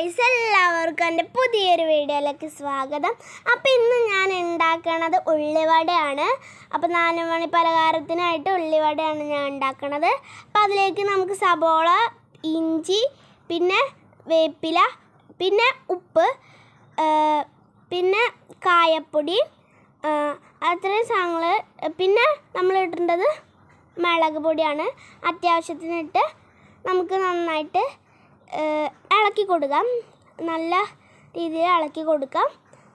guys എല്ലാവർക്കും എൻ്റെ പുതിയൊരു വീഡിയോയിലേക്ക് സ്വാഗതം അപ്പോൾ ഇന്ന് ഞാൻ ഉണ്ടാക്കണത് ഉള്ളിവടയാണ് അപ്പോൾ നാല് മണി പലഹാരത്തിനായിട്ട് ഉള്ളിവടയാണ് ഞാൻ ഉണ്ടാക്കണത് അപ്പോൾ അതിലേക്ക് നമുക്ക് സബോള ഇഞ്ചി പിന്നെ വേപ്പില പിന്നെ ഉപ്പ് പിന്നെ കായപ്പൊടി അത്രയും സാധനങ്ങൾ പിന്നെ നമ്മൾ ഇടേണ്ടത് മുളക് പൊടിയാണ് അത്യാവശ്യത്തിനിട്ട് നമുക്ക് നന്നായിട്ട് ഇളക്കി കൊടുക്കാം നല്ല രീതിയിൽ ഇളക്കി കൊടുക്കാം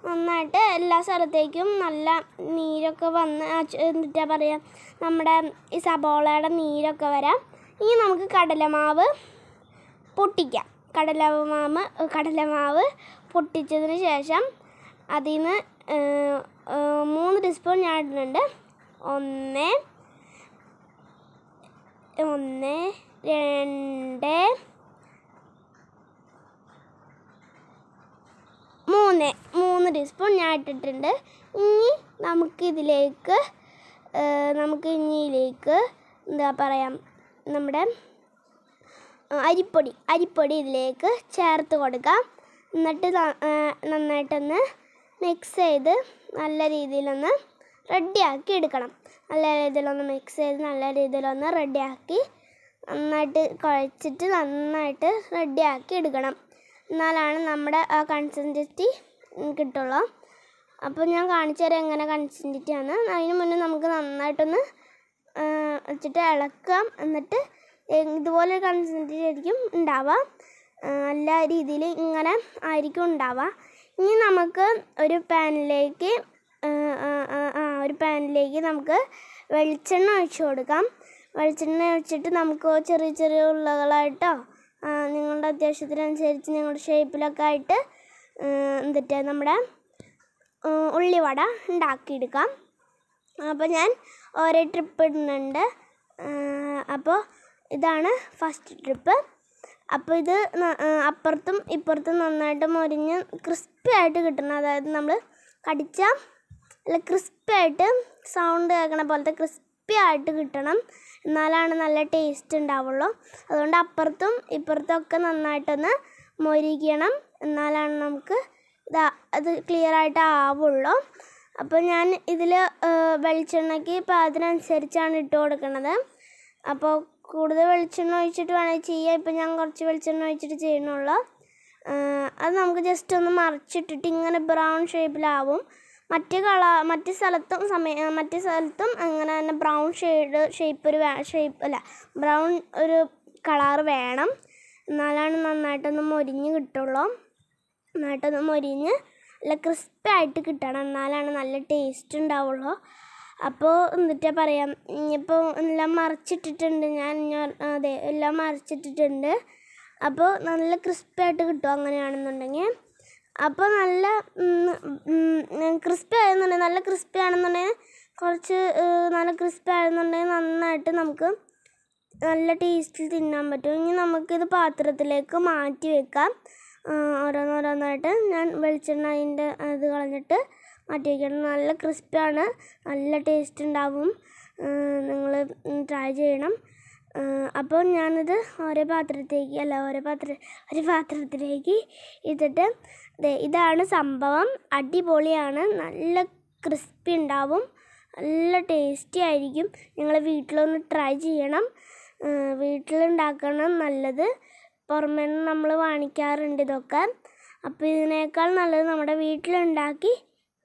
നന്നായിട്ട് എല്ലാ സ്ഥലത്തേക്കും നല്ല നീരൊക്കെ വന്ന് എന്താ പറയുക നമ്മുടെ ഈ സബോളയുടെ നീരൊക്കെ വരാം ഇനി നമുക്ക് കടലമാവ് പൊട്ടിക്കാം കടലമാവ് കടലമാവ് പൊട്ടിച്ചതിന് ശേഷം അതിൽ നിന്ന് മൂന്ന് ടീസ്പൂൺ ഞാൻ ഇടുന്നുണ്ട് ഒന്ന് ഒന്ന് രണ്ട് മൂന്ന് ടീസ്പൂൺ ഞാൻ ഇട്ടിട്ടുണ്ട് ഇനി നമുക്കിതിലേക്ക് നമുക്ക് ഇനിയിലേക്ക് എന്താ പറയാം നമ്മുടെ അരിപ്പൊടി അരിപ്പൊടി ഇതിലേക്ക് ചേർത്ത് കൊടുക്കാം എന്നിട്ട് നന്നായിട്ടൊന്ന് മിക്സ് ചെയ്ത് നല്ല രീതിയിലൊന്ന് റെഡിയാക്കി എടുക്കണം നല്ല രീതിയിലൊന്ന് മിക്സ് ചെയ്ത് നല്ല രീതിയിലൊന്ന് റെഡിയാക്കി നന്നായിട്ട് കുഴച്ചിട്ട് നന്നായിട്ട് റെഡിയാക്കി എടുക്കണം എന്നാലാണ് നമ്മുടെ ആ കൺസിസ്റ്റൻസി കിട്ടുള്ളൂ അപ്പോൾ ഞാൻ കാണിച്ചു തരാം എങ്ങനെ കൺസിൻറ്റിറ്റാണ് അതിന് മുന്നേ നമുക്ക് നന്നായിട്ടൊന്ന് വെച്ചിട്ട് ഇളക്കാം എന്നിട്ട് ഇതുപോലെ കൺസെൻട്രേറ്റ് ആയിരിക്കും ഉണ്ടാവുക എല്ലാ രീതിയിൽ ഇങ്ങനെ ആയിരിക്കും ഉണ്ടാവുക ഇനി നമുക്ക് ഒരു പാനിലേക്ക് ഒരു പാനിലേക്ക് നമുക്ക് വെളിച്ചെണ്ണ ഒഴിച്ചു കൊടുക്കാം വെളിച്ചെണ്ണ ഒഴിച്ചിട്ട് നമുക്ക് ചെറിയ ചെറിയ ഉള്ളകളായിട്ടോ നിങ്ങളുടെ അത്യാവശ്യത്തിനനുസരിച്ച് നിങ്ങളുടെ ഷേപ്പിലൊക്കെ ആയിട്ട് എന്നിട്ട് നമ്മുടെ ഉള്ളിവട ഉണ്ടാക്കിയെടുക്കാം അപ്പോൾ ഞാൻ ഓരോ ട്രിപ്പ് ഇടുന്നുണ്ട് അപ്പോൾ ഇതാണ് ഫസ്റ്റ് ട്രിപ്പ് അപ്പോൾ ഇത് അപ്പുറത്തും ഇപ്പുറത്തും നന്നായിട്ട് മൊരിഞ്ഞ് ക്രിസ്പി ആയിട്ട് കിട്ടണം അതായത് നമ്മൾ കടിച്ച അല്ല ക്രിസ്പി ആയിട്ട് സൗണ്ട് കേൾക്കണ പോലത്തെ ക്രിസ്പി ആയിട്ട് കിട്ടണം എന്നാലാണ് നല്ല ടേസ്റ്റ് ഉണ്ടാവുള്ളൂ അതുകൊണ്ട് അപ്പുറത്തും ഇപ്പുറത്തും ഒക്കെ നന്നായിട്ടൊന്ന് മൊരിക്കണം എന്നാലാണ് നമുക്ക് ഇതാ അത് ക്ലിയർ ആയിട്ട് ആവുള്ളൂ അപ്പോൾ ഞാൻ ഇതിൽ വെളിച്ചെണ്ണയ്ക്ക് ഇപ്പോൾ അതിനനുസരിച്ചാണ് ഇട്ട് കൊടുക്കുന്നത് അപ്പോൾ കൂടുതൽ വെളിച്ചെണ്ണ ഒഴിച്ചിട്ട് വേണമെങ്കിൽ ചെയ്യാം ഇപ്പോൾ ഞാൻ കുറച്ച് വെളിച്ചെണ്ണ ഒഴിച്ചിട്ട് ചെയ്യണുള്ളൂ അത് നമുക്ക് ജസ്റ്റ് ഒന്ന് മറിച്ചിട്ടിട്ട് ഇങ്ങനെ ബ്രൗൺ ഷേപ്പിലാവും മറ്റ് കള മറ്റ് സ്ഥലത്തും സമയ മറ്റ് സ്ഥലത്തും അങ്ങനെ തന്നെ ബ്രൗൺ ഷെയ്ഡ് ഷേപ്പ് ഒരു ഷേപ്പ് അല്ല ബ്രൗൺ ഒരു കളർ വേണം എന്നാലാണ് നന്നായിട്ടൊന്ന് മൊരിഞ്ഞ് കിട്ടുള്ളൂ നന്നായിട്ടൊന്ന് മൊരിഞ്ഞ് നല്ല ക്രിസ്പായിട്ട് കിട്ടണം എന്നാലാണ് നല്ല ടേസ്റ്റ് ഉണ്ടാവുള്ളൂ അപ്പോൾ എന്നിട്ടാ പറയാം ഇനിയിപ്പോൾ എല്ലാം മറിച്ചിട്ടിട്ടുണ്ട് ഞാൻ അതെ എല്ലാം മറിച്ചിട്ടിട്ടുണ്ട് അപ്പോൾ നല്ല ക്രിസ്പിയായിട്ട് കിട്ടും അങ്ങനെയാണെന്നുണ്ടെങ്കിൽ അപ്പോൾ നല്ല ക്രിസ്പി ആയെന്നുണ്ടെങ്കിൽ നല്ല ക്രിസ്പി ആണെന്നുണ്ടെങ്കിൽ കുറച്ച് നല്ല ക്രിസ്പി ആയെന്നുണ്ടെങ്കിൽ നന്നായിട്ട് നമുക്ക് നല്ല ടേസ്റ്റിൽ തിന്നാൻ പറ്റും ഇനി നമുക്കിത് പാത്രത്തിലേക്ക് മാറ്റി വെക്കാം ഓരോന്നോരോന്നായിട്ട് ഞാൻ വെളിച്ചെണ്ണ അതിൻ്റെ ഇത് കളഞ്ഞിട്ട് മാറ്റി വയ്ക്കണം നല്ല ക്രിസ്പിയാണ് നല്ല ടേസ്റ്റ് ഉണ്ടാവും നിങ്ങൾ ട്രൈ ചെയ്യണം അപ്പോൾ ഞാനിത് ഓരോ പാത്രത്തിലേക്ക് അല്ല ഓരോ പാത്ര ഒരു പാത്രത്തിലേക്ക് ഇട്ടിട്ട് ഇതാണ് സംഭവം അടിപൊളിയാണ് നല്ല ക്രിസ്പി ഉണ്ടാവും നല്ല ടേസ്റ്റി ആയിരിക്കും നിങ്ങൾ വീട്ടിലൊന്ന് ട്രൈ ചെയ്യണം വീട്ടിലുണ്ടാക്കണം നല്ലത് പുറമെ നിന്ന് നമ്മൾ വാങ്ങിക്കാറുണ്ട് ഇതൊക്കെ അപ്പോൾ ഇതിനേക്കാൾ നല്ലത് നമ്മുടെ വീട്ടിലുണ്ടാക്കി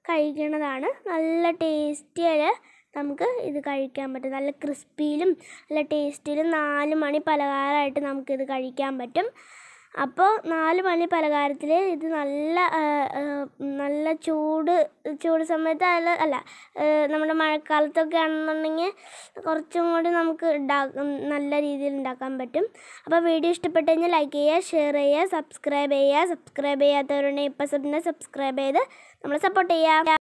കഴിക്കുന്നതാണ് നല്ല ടേസ്റ്റിയിൽ നമുക്ക് ഇത് കഴിക്കാൻ പറ്റും നല്ല ക്രിസ്പിയിലും നല്ല ടേസ്റ്റിയിലും നാല് മണി പലഹാരമായിട്ട് നമുക്കിത് കഴിക്കാൻ പറ്റും അപ്പോൾ നാല് മണി പലകാരത്തിൽ ഇത് നല്ല നല്ല ചൂട് ചൂട് സമയത്ത് അല്ല അല്ല നമ്മുടെ മഴക്കാലത്തൊക്കെ ആണെന്നുണ്ടെങ്കിൽ കുറച്ചും കൂടി നമുക്ക് നല്ല രീതിയിൽ ഉണ്ടാക്കാൻ പറ്റും അപ്പോൾ വീഡിയോ ഇഷ്ടപ്പെട്ടു കഴിഞ്ഞാൽ ലൈക്ക് ചെയ്യുക ഷെയർ ചെയ്യുക സബ്സ്ക്രൈബ് ചെയ്യുക സബ്സ്ക്രൈബ് ചെയ്യാത്തവരുണ്ടെങ്കിൽ ഇപ്പം തന്നെ സബ്സ്ക്രൈബ് ചെയ്ത് നമ്മളെ സപ്പോർട്ട് ചെയ്യാം